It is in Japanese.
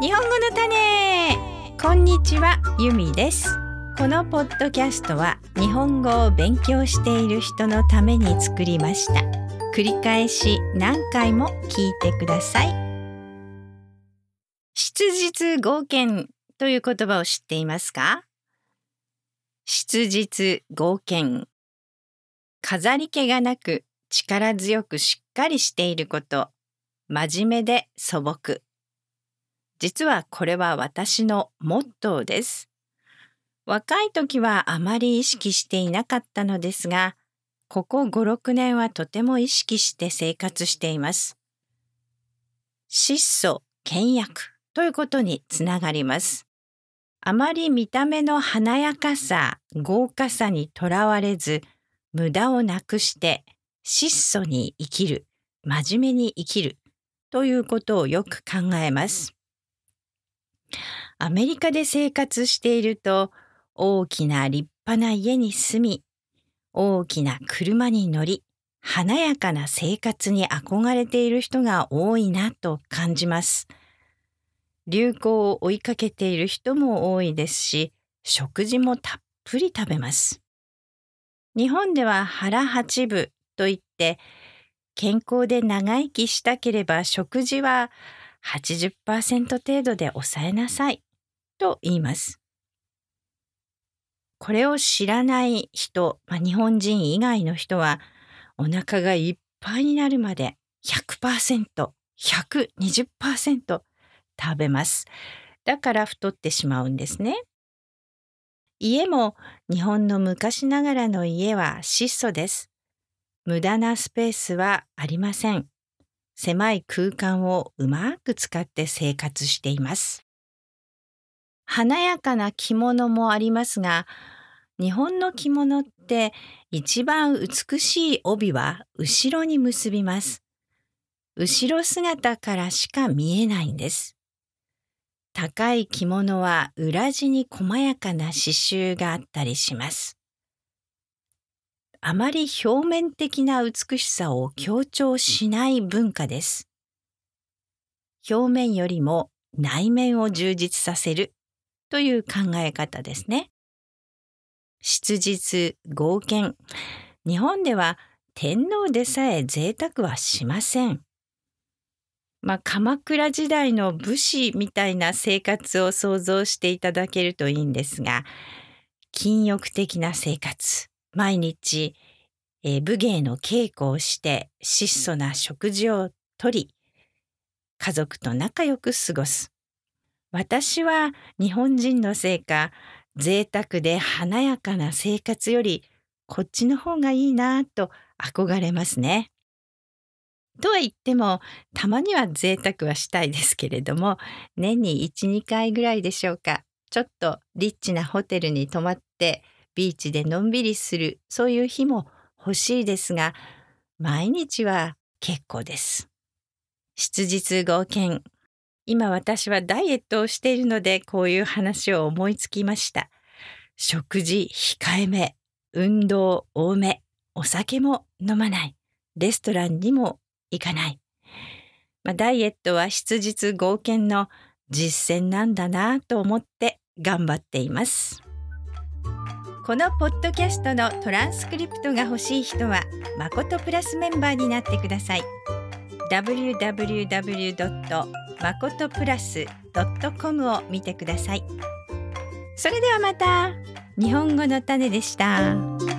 日本語の種こんにちはゆみですこのポッドキャストは日本語を勉強している人のために作りました繰り返し何回も聞いてください質実合憲という言葉を知っていますか質実合憲飾り気がなく力強くしっかりしていること真面目で素朴実はこれは私のモットーです。若い時はあまり意識していなかったのですが、ここ5、6年はとても意識して生活しています。質素、倹約ということにつながります。あまり見た目の華やかさ、豪華さにとらわれず、無駄をなくして質素に生きる、真面目に生きるということをよく考えます。アメリカで生活していると大きな立派な家に住み大きな車に乗り華やかな生活に憧れている人が多いなと感じます。流行を追いかけている人も多いですし食事もたっぷり食べます。日本では腹八分といって健康で長生きしたければ食事は80%程度で抑えなさいと言います。これを知らない人、まあ、日本人以外の人はお腹がいっぱいになるまで 100%120% 食べます。だから太ってしまうんですね。家も日本の昔ながらの家は質素です。無駄なスペースはありません。狭い空間をうまく使って生活しています。華やかな着物もありますが、日本の着物って一番美しい帯は後ろに結びます。後ろ姿からしか見えないんです。高い着物は裏地に細やかな刺繍があったりします。あまり表面的な美しさを強調しない文化です。表面よりも内面を充実させるという考え方ですね。質実合憲。日本では天皇でさえ贅沢はしません。まあ、鎌倉時代の武士みたいな生活を想像していただけるといいんですが禁欲的な生活毎日、えー、武芸の稽古をして質素な食事をとり家族と仲良く過ごす私は日本人のせいか贅沢で華やかな生活よりこっちの方がいいなと憧れますね。とは言ってもたまには贅沢はしたいですけれども年に12回ぐらいでしょうかちょっとリッチなホテルに泊まってビーチでのんびりするそういう日も欲しいですが毎日は結構です。質実合憲今私はダイエットをしているのでこういう話を思いつきました。食事控えめ運動多めお酒も飲まないレストランにも行かない、まあ、ダイエットは質実合憲の実践なんだなと思って頑張っています。このポッドキャストのトランスクリプトが欲しい人はまことプラスメンバーになってください www. まことプラス .com を見てくださいそれではまた日本語の種でした。